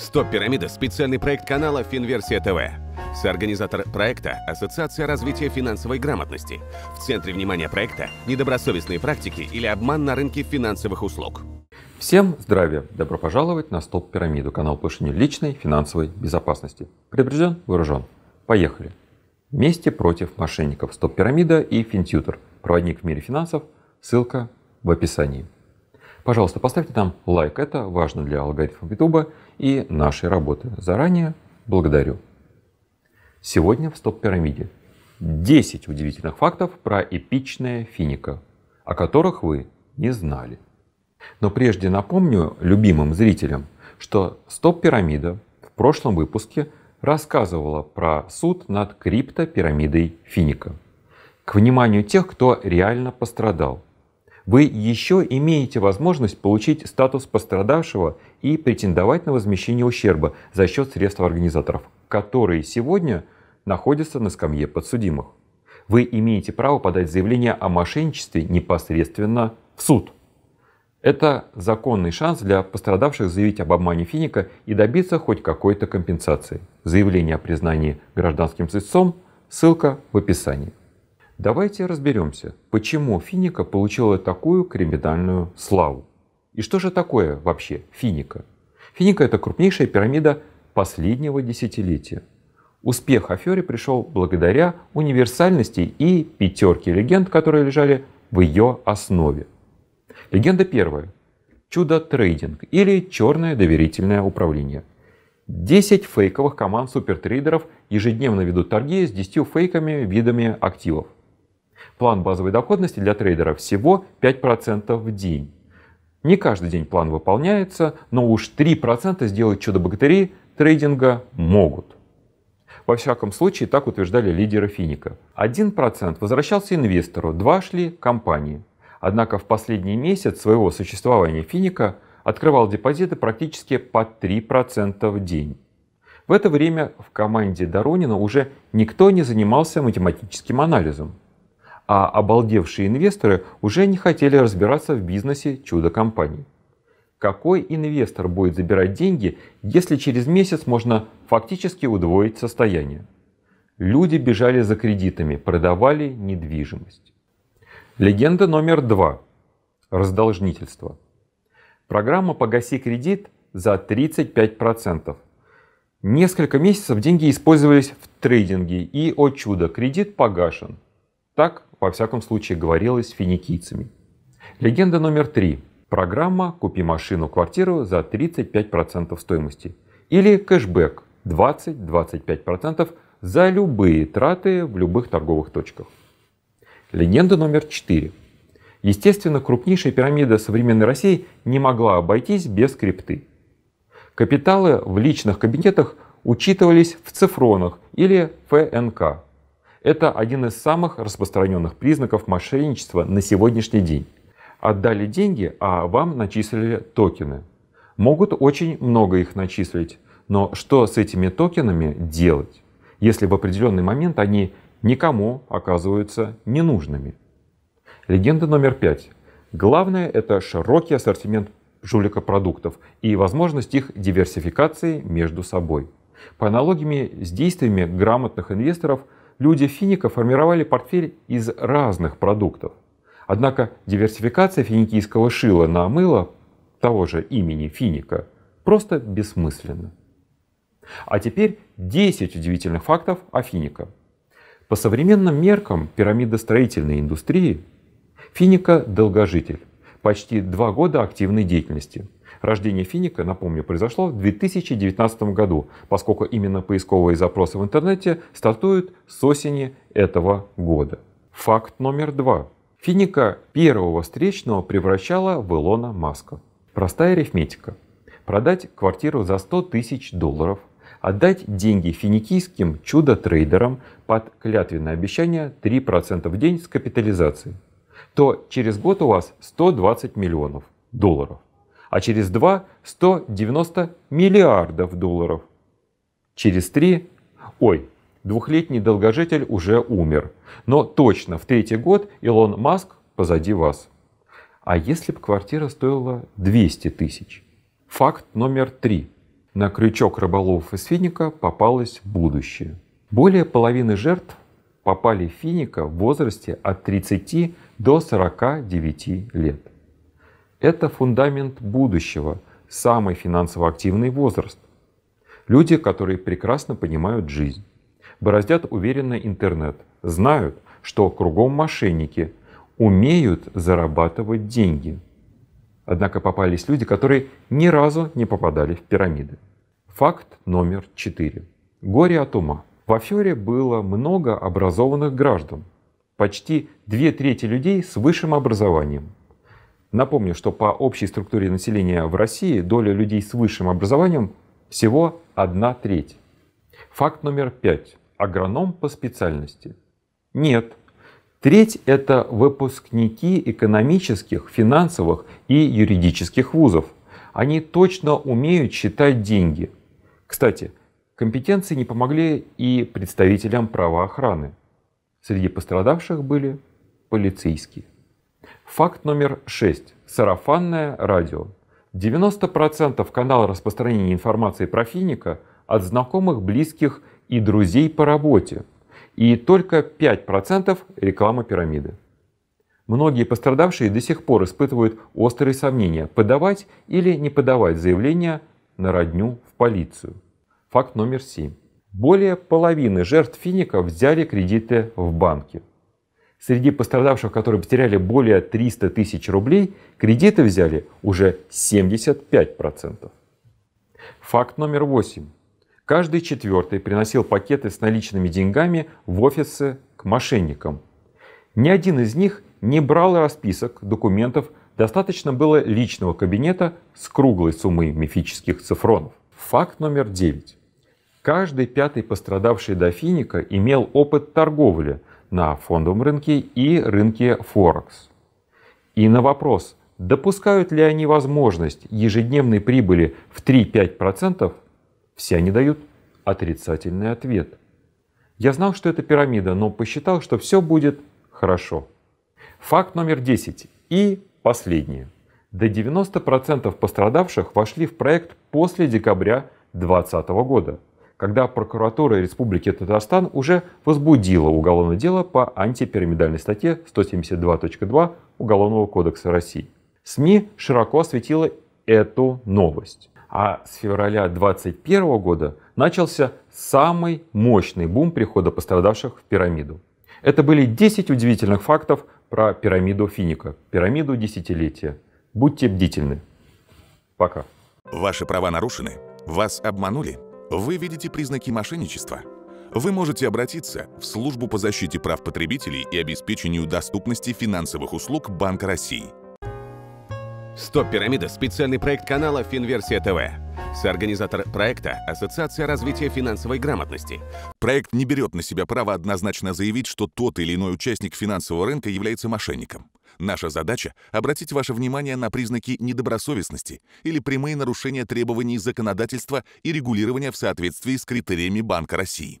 Стоп пирамида специальный проект канала Финверсия ТВ. Соорганизатор проекта – Ассоциация развития финансовой грамотности. В центре внимания проекта – недобросовестные практики или обман на рынке финансовых услуг. Всем здравия! Добро пожаловать на Стоп пирамиду, канал повышения личной финансовой безопасности. Предупрежден, вооружен. Поехали! Вместе против мошенников. Стоп пирамида и финтьютер. Проводник в мире финансов. Ссылка в описании. Пожалуйста, поставьте там лайк, это важно для алгоритмов YouTube и нашей работы. Заранее благодарю. Сегодня в стоп-пирамиде 10 удивительных фактов про эпичное финика, о которых вы не знали. Но прежде напомню любимым зрителям, что стоп-пирамида в прошлом выпуске рассказывала про суд над криптопирамидой Финика. К вниманию тех, кто реально пострадал – вы еще имеете возможность получить статус пострадавшего и претендовать на возмещение ущерба за счет средств организаторов, которые сегодня находятся на скамье подсудимых. Вы имеете право подать заявление о мошенничестве непосредственно в суд. Это законный шанс для пострадавших заявить об обмане Финика и добиться хоть какой-то компенсации. Заявление о признании гражданским сыцом, ссылка в описании. Давайте разберемся, почему финика получила такую криминальную славу. И что же такое вообще финика? Финика – это крупнейшая пирамида последнего десятилетия. Успех афере пришел благодаря универсальности и пятерке легенд, которые лежали в ее основе. Легенда первая. Чудо-трейдинг или черное доверительное управление. 10 фейковых команд супертрейдеров ежедневно ведут торги с 10 фейками видами активов. План базовой доходности для трейдера всего 5% в день. Не каждый день план выполняется, но уж 3% сделать чудо-богатыри трейдинга могут. Во всяком случае, так утверждали лидеры финика. 1% возвращался инвестору, 2% шли компании. Однако в последний месяц своего существования финика открывал депозиты практически по 3% в день. В это время в команде Доронина уже никто не занимался математическим анализом а обалдевшие инвесторы уже не хотели разбираться в бизнесе чудо компании Какой инвестор будет забирать деньги, если через месяц можно фактически удвоить состояние? Люди бежали за кредитами, продавали недвижимость. Легенда номер два. Раздолжнительство. Программа «Погаси кредит» за 35%. Несколько месяцев деньги использовались в трейдинге и, о чудо, кредит погашен. Так, во всяком случае, говорилось с финикийцами. Легенда номер три. Программа «Купи машину, квартиру за 35% стоимости» или кэшбэк 20-25% за любые траты в любых торговых точках. Легенда номер 4. Естественно, крупнейшая пирамида современной России не могла обойтись без крипты. Капиталы в личных кабинетах учитывались в цифронах или ФНК это один из самых распространенных признаков мошенничества на сегодняшний день. Отдали деньги, а вам начислили токены. Могут очень много их начислить, но что с этими токенами делать, если в определенный момент они никому оказываются ненужными? Легенда номер пять. Главное — это широкий ассортимент жулика продуктов и возможность их диверсификации между собой. По аналогии с действиями грамотных инвесторов – люди финика формировали портфель из разных продуктов. Однако диверсификация финикийского шила на мыло того же имени финика просто бессмысленна. А теперь 10 удивительных фактов о финика. По современным меркам пирамидостроительной индустрии финика – долгожитель, почти два года активной деятельности – Рождение финика, напомню, произошло в 2019 году, поскольку именно поисковые запросы в интернете стартуют с осени этого года. Факт номер два. Финика первого встречного превращала в Илона Маска. Простая арифметика. Продать квартиру за 100 тысяч долларов, отдать деньги финикийским чудо-трейдерам под клятвенное обещание 3% в день с капитализацией, то через год у вас 120 миллионов долларов а через два 190 миллиардов долларов. Через три, ой, двухлетний долгожитель уже умер. Но точно в третий год Илон Маск позади вас. А если бы квартира стоила 200 тысяч? Факт номер три. На крючок рыболовов из финика попалось будущее. Более половины жертв попали в финика в возрасте от 30 до 49 лет. Это фундамент будущего, самый финансово активный возраст. Люди, которые прекрасно понимают жизнь, бороздят уверенно интернет, знают, что кругом мошенники, умеют зарабатывать деньги. Однако попались люди, которые ни разу не попадали в пирамиды. Факт номер четыре. Горе от ума. В афере было много образованных граждан. Почти две трети людей с высшим образованием. Напомню, что по общей структуре населения в России доля людей с высшим образованием всего 1 треть. Факт номер 5. Агроном по специальности. Нет. Треть – это выпускники экономических, финансовых и юридических вузов. Они точно умеют считать деньги. Кстати, компетенции не помогли и представителям правоохраны. Среди пострадавших были полицейские. Факт номер 6. Сарафанное радио. 90% канал распространения информации про финика от знакомых, близких и друзей по работе. И только 5% реклама пирамиды. Многие пострадавшие до сих пор испытывают острые сомнения, подавать или не подавать заявление на родню в полицию. Факт номер 7. Более половины жертв финика взяли кредиты в банке. Среди пострадавших, которые потеряли более 300 тысяч рублей, кредиты взяли уже 75%. Факт номер восемь. Каждый четвертый приносил пакеты с наличными деньгами в офисы к мошенникам. Ни один из них не брал расписок документов, достаточно было личного кабинета с круглой суммой мифических цифронов. Факт номер девять. Каждый пятый пострадавший дофиник имел опыт торговли, на фондовом рынке и рынке Форекс. И на вопрос, допускают ли они возможность ежедневной прибыли в 3-5%, все они дают отрицательный ответ. Я знал, что это пирамида, но посчитал, что все будет хорошо. Факт номер 10 и последнее. До 90% пострадавших вошли в проект после декабря 2020 года – когда прокуратура Республики Татарстан уже возбудила уголовное дело по антипирамидальной статье 172.2 Уголовного кодекса России. СМИ широко осветила эту новость. А с февраля 2021 года начался самый мощный бум прихода пострадавших в пирамиду. Это были 10 удивительных фактов про пирамиду Финика, пирамиду десятилетия. Будьте бдительны. Пока. Ваши права нарушены, вас обманули – вы видите признаки мошенничества? Вы можете обратиться в службу по защите прав потребителей и обеспечению доступности финансовых услуг Банка России. Стоп пирамида специальный проект канала Финверсия ТВ. Соорганизатор проекта – Ассоциация развития финансовой грамотности. Проект не берет на себя право однозначно заявить, что тот или иной участник финансового рынка является мошенником. Наша задача – обратить ваше внимание на признаки недобросовестности или прямые нарушения требований законодательства и регулирования в соответствии с критериями Банка России.